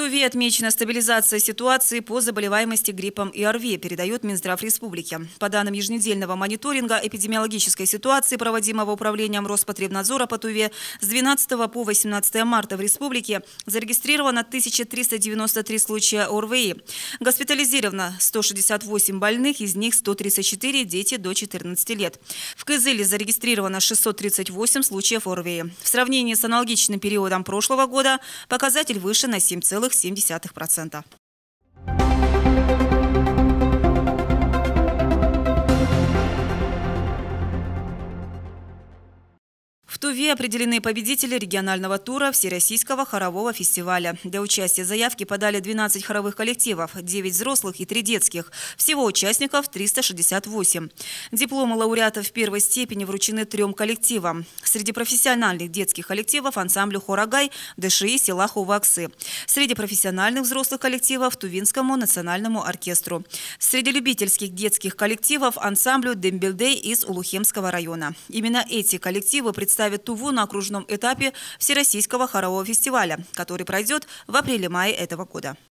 Туве отмечена стабилизация ситуации по заболеваемости гриппом и ОРВИ, передает Минздрав республики. По данным еженедельного мониторинга эпидемиологической ситуации, проводимого управлением Роспотребнадзора по Туве, с 12 по 18 марта в республике зарегистрировано 1393 случая ОРВИ. Госпитализировано 168 больных, из них 134 – дети до 14 лет. В Кызыле зарегистрировано 638 случаев ОРВИ. В сравнении с аналогичным периодом прошлого года показатель выше на 7,5%. 1,7%. Туве определены победители регионального тура Всероссийского хорового фестиваля. Для участия заявки подали 12 хоровых коллективов, 9 взрослых и 3 детских. Всего участников 368. Дипломы лауреатов первой степени вручены трем коллективам. Среди профессиональных детских коллективов – ансамблю «Хорагай», и села Хуваксы. Среди профессиональных взрослых коллективов – Тувинскому национальному оркестру. Среди любительских детских коллективов – ансамблю «Дембилдей» из Улухемского района. Именно эти коллективы представили представит Туву на окружном этапе Всероссийского хорового фестиваля, который пройдет в апреле-мае этого года.